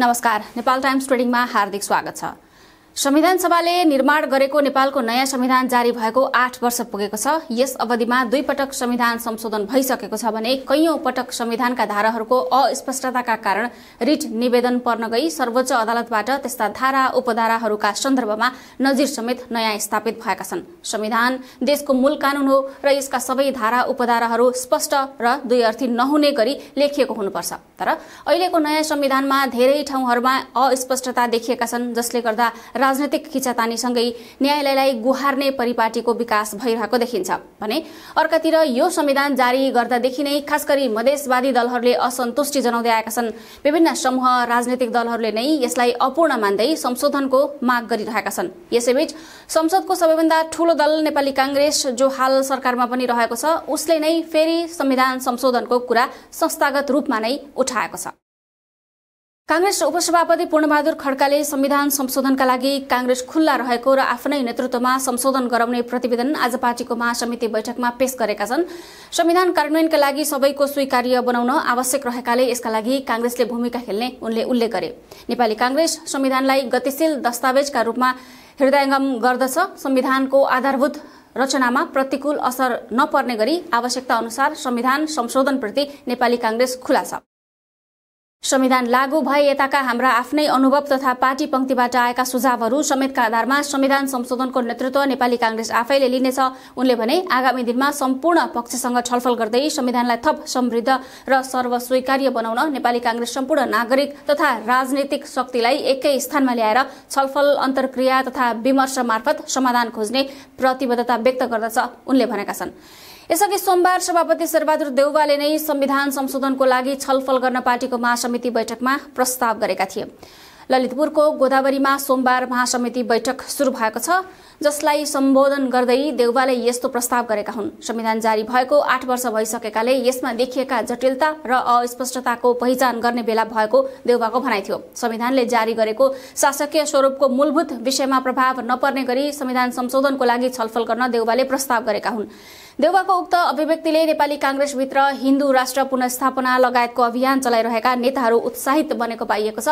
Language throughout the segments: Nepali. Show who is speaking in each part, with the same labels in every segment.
Speaker 1: नमस्कार नेपाल टाइम्स ट्रेडिङमा हार्दिक स्वागत छ संविधान सभाले निर्माण गरेको नेपालको नयाँ संविधान जारी भएको आठ वर्ष पुगेको छ यस अवधिमा दुई पटक संविधान संशोधन भइसकेको छ भने कैयौं पटक संविधानका धाराहरूको अस्पष्टताका कारण रिट निवेदन पर्न गई सर्वोच्च अदालतबाट त्यस्ता धारा उपधाराहरूका सन्दर्भमा नजिर समेत नयाँ स्थापित भएका छन् संविधान देशको मूल कानून हो र यसका सबै धारा उपधाराहरू स्पष्ट र दुई अर्थी नहुने गरी लेखिएको हुनुपर्छ तर अहिलेको नयाँ संविधानमा धेरै ठाउँहरूमा अस्पष्टता देखिएका छन् जसले गर्दा राजनैतिक खिचातानीसँगै न्यायालयलाई गुहार्ने परिपाटीको विकास भइरहेको देखिन्छ भने अर्कातिर यो संविधान जारी गर्दादेखि नै खास गरी मधेसवादी दलहरूले असन्तुष्टि जनाउँदै आएका छन् विभिन्न समूह राजनैतिक दलहरूले नै यसलाई अपूर्ण मान्दै संशोधनको माग गरिरहेका छन् यसैबीच संसदको सबैभन्दा ठूलो दल नेपाली काङ्ग्रेस जो हाल सरकारमा पनि रहेको छ उसले नै फेरि संविधान संशोधनको कुरा संस्थागत रूपमा नै उठाएको छ काङ्ग्रेस उपसभापति पूर्णबहादुर खड्काले संविधान संशोधनका लागि कांग्रेस खुल्ला रहेको र आफ्नै नेतृत्वमा संशोधन गराउने प्रतिवेदन आज पार्टीको महासमिति बैठकमा पेश गरेका छन् संविधान कार्यान्वयनका लागि सबैको स्वीकार्य बनाउन आवश्यक रहेकाले यसका लागि काङ्ग्रेसले भूमिका खेल्ने उनले उल्लेख गरे नेपाली कांग्रेस संविधानलाई गतिशील दस्तावेजका रूपमा हृदयङ्गम गर्दछ संविधानको आधारभूत रचनामा प्रतिकूल असर नपर्ने गरी आवश्यकता अनुसार संविधान संशोधनप्रति नेपाली कांग्रेस खुला छ संविधान लागू भए यताका हाम्रा आफ्नै अनुभव तथा पार्टी पंक्तिबाट आएका सुझावहरू समेतका आधारमा संविधान संशोधनको नेतृत्व नेपाली काङ्ग्रेस आफैले लिनेछ उनले भने आगामी दिनमा सम्पूर्ण पक्षसँग छलफल गर्दै संविधानलाई थप समृद्ध र सर्वस्वीकार्य बनाउन नेपाली काङ्ग्रेस सम्पूर्ण नागरिक तथा राजनैतिक शक्तिलाई एकै स्थानमा ल्याएर छलफल अन्तर्क्रिया तथा विमर्श मार्फत समाधान खोज्ने प्रतिबद्धता व्यक्त गर्दछ उनले भनेका छन् यसअघि सोमबार सभापति शेरबहादुर देउवाले नै संविधान संशोधनको लागि छलफल गर्न पार्टीको महासमिति बैठकमा प्रस्ताव गरेका थिए ललितपुरको गोदावरीमा सोमबार महासमिति बैठक शुरू भएको छ जसलाई सम्बोधन गर्दै देउवाले यस्तो प्रस्ताव गरेका हुन् संविधान जारी भएको आठ वर्ष भइसकेकाले यसमा देखिएका जटिलता र अस्पष्टताको पहिचान गर्ने बेला भएको देउवाको भनाइ थियो संविधानले जारी गरेको शासकीय स्वरूपको मूलभूत विषयमा प्रभाव नपर्ने गरी संविधान संशोधनको लागि छलफल गर्न देउवाले प्रस्ताव गरेका हुन् देउवाको उक्त अभिव्यक्तिले नेपाली काङ्ग्रेसभित्र हिन्दू राष्ट्र पुनस्थापना लगायतको अभियान चलाइरहेका नेताहरू उत्साहित बनेको पाइएको छ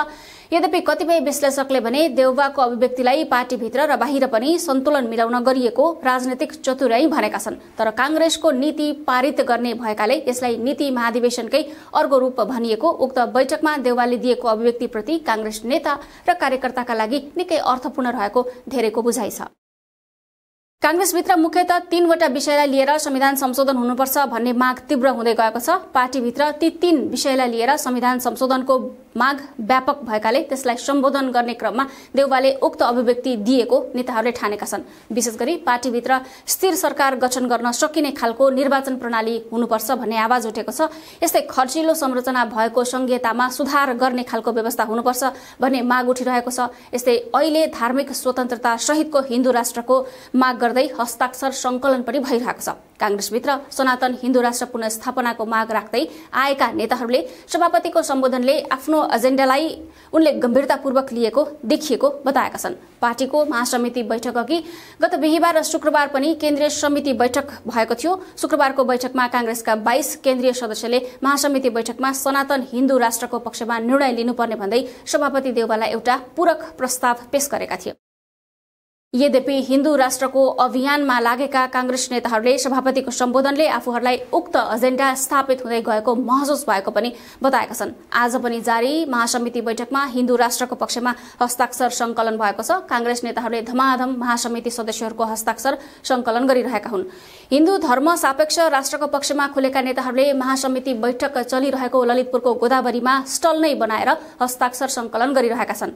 Speaker 1: यद्यपि कतिपय विश्लेषकले भने देउवाको अभिव्यक्तिलाई पार्टीभित्र र बाहिर पनि सन्तुलन मिलाउन गरिएको राजनैतिक चतुर्याई भनेका छन् तर काङ्ग्रेसको नीति पारित गर्ने भएकाले यसलाई नीति महाधिवेशनकै अर्को रूप भनिएको उक्त बैठकमा देउवाले दिएको अभिव्यक्तिप्रति काङ्ग्रेस नेता र कार्यकर्ताका लागि निकै अर्थपूर्ण रहेको धेरैको बुझाइ छ काङ्ग्रेसभित्र मुख्यत तीनवटा विषयलाई लिएर संविधान संशोधन हुनुपर्छ भन्ने माग तीव्र हुँदै गएको छ पार्टीभित्र ती तीन विषयलाई लिएर संविधान संशोधनको माग व्यापक भएकाले त्यसलाई सम्बोधन गर्ने क्रममा देउवाले उक्त अभिव्यक्ति दिएको नेताहरूले ठानेका छन् विशेष गरी पार्टीभित्र स्थिर सरकार गठन गर्न सकिने खालको निर्वाचन प्रणाली हुनुपर्छ भन्ने आवाज उठेको छ यस्तै खर्चिलो संरचना भएको संघीयतामा सुधार गर्ने खालको व्यवस्था हुनुपर्छ भन्ने माग उठिरहेको छ यस्तै अहिले धार्मिक स्वतन्त्रता सहितको हिन्दू राष्ट्रको माग गर्दै हस्ताक्षर सङ्कलन पनि भइरहेको छ काङ्ग्रेसभित्र सनातन हिन्दू राष्ट्र पुनस्थापनाको माग राख्दै आएका नेताहरूले सभापतिको सम्बोधनले आफ्नो एजेन्डालाई उनले गम्भीरतापूर्वक लिएको देखिएको बताएका छन् पार्टीको महासमिति बैठक अघि गत बिहिबार र शुक्रबार पनि केन्द्रीय समिति बैठक भएको थियो शुक्रबारको बैठकमा काङ्ग्रेसका बाइस केन्द्रीय सदस्यले महासमिति बैठकमा सनातन हिन्दू राष्ट्रको पक्षमा निर्णय लिनुपर्ने भन्दै सभापति देउवालाई एउटा पूरक प्रस्ताव पेश गरेका थिए यद्यपि हिन्दू राष्ट्रको अभियानमा लागेका काङ्ग्रेस नेताहरूले सभापतिको सम्बोधनले आफूहरूलाई उक्त एजेन्डा स्थापित हुँदै गएको महसुस भएको पनि बताएका छन् आज पनि जारी महासमिति बैठकमा हिन्दू राष्ट्रको पक्षमा हस्ताक्षर संकलन भएको छ काङ्ग्रेस नेताहरूले धमाधम महासमिति सदस्यहरूको हस्ताक्षर संकलन गरिरहेका हुन् हिन्दू धर्म सापेक्ष राष्ट्रको पक्षमा खुलेका नेताहरूले महासमिति बैठक चलिरहेको ललितपुरको गोदावरीमा स्टल नै बनाएर हस्ताक्षर संकलन गरिरहेका छन्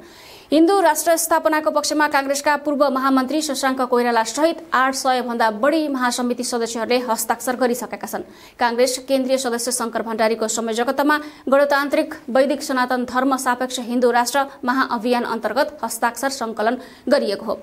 Speaker 1: हिन्दू राष्ट्र स्थापनाको पक्षमा काङ्ग्रेसका पूर्व महामन्त्री शशाङ्क कोइराला सहित आठ सय भन्दा बढी महासमिति सदस्यहरूले हस्ताक्षर गरिसकेका छन् काङ्ग्रेस केन्द्रीय सदस्य शंकर भण्डारीको संयोजकतामा गणतान्त्रिक वैदिक सनातन धर्म सापेक्ष हिन्दू राष्ट्र महाअभियान अन्तर्गत हस्ताक्षर संकलन गरिएको हो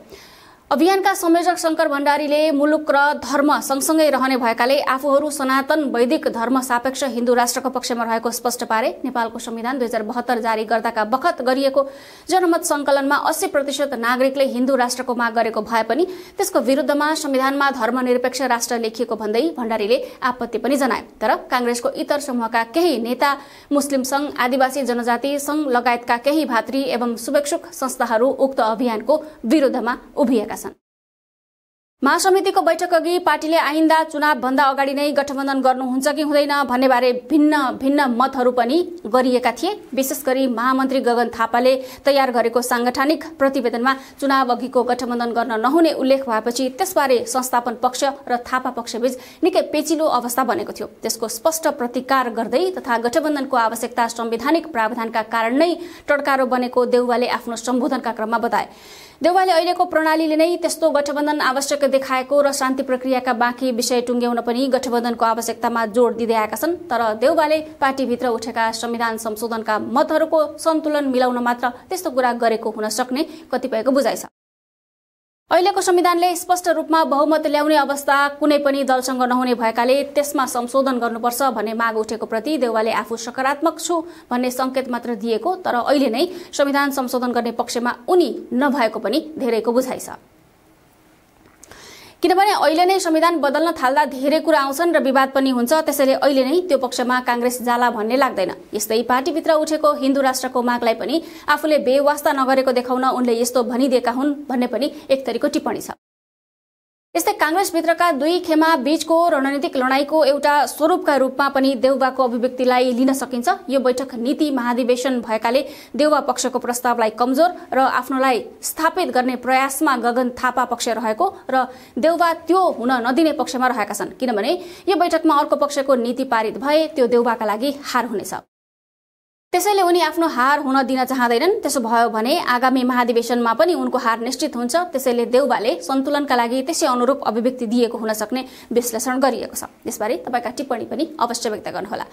Speaker 1: अभियानका संयोजक शङ्कर भण्डारीले मुलुक र धर्म सँगसँगै रहने भएकाले आफूहरू सनातन वैदिक धर्म सापेक्ष हिन्दू राष्ट्रको पक्षमा रहेको स्पष्ट पारे नेपालको संविधान दुई हजार बहत्तर जारी गर्दाका बखत गरिएको जनमत संकलनमा अस्सी प्रतिशत नागरिकले हिन्दू राष्ट्रको माग गरेको भए पनि त्यसको विरुद्धमा संविधानमा धर्मनिरपेक्ष राष्ट्र लेखिएको भन्दै भण्डारीले आपत्ति पनि जनाए तर काङ्ग्रेसको इतर समूहका केही नेता मुस्लिम संघ आदिवासी जनजाति संघ लगायतका केही भातृ एवं शुभेच्छुक संस्थाहरू उक्त अभियानको विरुद्धमा उभिएका महासमितिको बैठक अघि पार्टीले आइन्दा भन्दा अगाडि नै गठबन्धन गर्नुहुन्छ कि हुँदैन भन्ने बारे भिन्न भिन्न मतहरू पनि गरिएका थिए विशेष गरी महामन्त्री गगन थापाले तयार गरेको साङ्गठनिक प्रतिवेदनमा चुनाव अघिको गठबन्धन गर्न नहुने उल्लेख भएपछि त्यसबारे संस्थापन पक्ष र थापा पक्षबीच निकै पेचिलो अवस्था बनेको थियो त्यसको स्पष्ट प्रतिकार गर्दै तथा गठबन्धनको आवश्यकता संवैधानिक प्रावधानका कारण नै टडकारो बनेको देउवाले आफ्नो सम्बोधनका क्रममा बताए देउवाले अहिलेको प्रणालीले नै त्यस्तो गठबन्धन आवश्यक देखाएको र शान्ति प्रक्रियाका बाँकी विषय टुङ्ग्याउन पनि गठबन्धनको आवश्यकतामा जोड दिँदै आएका छन् तर देउवाले पार्टीभित्र उठेका संविधान संशोधनका मतहरूको सन्तुलन मिलाउन मात्र त्यस्तो कुरा गरेको हुन सक्ने कतिपयको बुझाइ छ अहिलेको संविधानले स्पष्ट रूपमा बहुमत ल्याउने अवस्था कुनै पनि दलसँग नहुने भएकाले त्यसमा संशोधन गर्नुपर्छ भन्ने माग उठेको प्रति देउवाले आफू सकारात्मक छु भन्ने संकेत मात्र दिएको तर अहिले नै संविधान संशोधन गर्ने पक्षमा उनी नभएको पनि धेरैको बुझाइ छ किनभने अहिले नै संविधान बदल्न थाल्दा धेरै कुरा आउँछन् र विवाद पनि हुन्छ त्यसैले अहिले नै त्यो पक्षमा काङ्ग्रेस जाला भन्ने लाग्दैन यस्तै पार्टीभित्र उठेको हिन्दू राष्ट्रको मागलाई पनि आफूले बेवास्ता नगरेको देखाउन उनले यस्तो भनिदिएका हुन् भन्ने पनि एक थरीको टिप्पणी छ यस्तै काङ्ग्रेसभित्रका दुई खेमा बीचको रणनीतिक लडाईँको एउटा स्वरूपका रूपमा पनि देउबाको अभिव्यक्तिलाई लिन सकिन्छ यो बैठक नीति महाधिवेशन भएकाले देउवा पक्षको प्रस्तावलाई कमजोर र आफ्नोलाई स्थापित गर्ने प्रयासमा गगन थापा पक्ष रहेको र देउवा त्यो हुन नदिने पक्षमा रहेका छन् किनभने यो बैठकमा अर्को पक्षको नीति पारित भए त्यो देउवाका लागि हार हुनेछ त्यसैले उनी आफ्नो हार हुन दिन चाहँदैनन् त्यसो भयो भने आगामी महाधिवेशनमा पनि उनको हार निश्चित हुन्छ त्यसैले देउबाले सन्तुलनका लागि त्यसै अनुरूप अभिव्यक्ति दिएको हुन सक्ने विश्लेषण गरिएको छ यसबारे तपाईँका टिप्पणी पनि अवश्य व्यक्त गर्नुहोला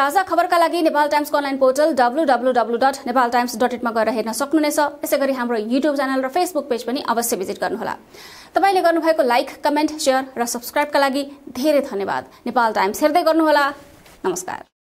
Speaker 1: ताजा खबरका लागि नेपाल टाइम्सको online portal W W W dot Nepal times dot इटमा गएर हेर्न सक्नुहुनेछ यसै गरी हाम्रो युट्युब च्यानल र फेसबुक पेज पनि अवश्य भिजिट गर्नुहोला तपाईँले गर्नुभएको लाइक कमेन्ट सेयर र सब्सक्राइबका लागि धेरै धन्यवाद नेपाल टाइम्स हेर्दै गर्नुहोला नमस्कार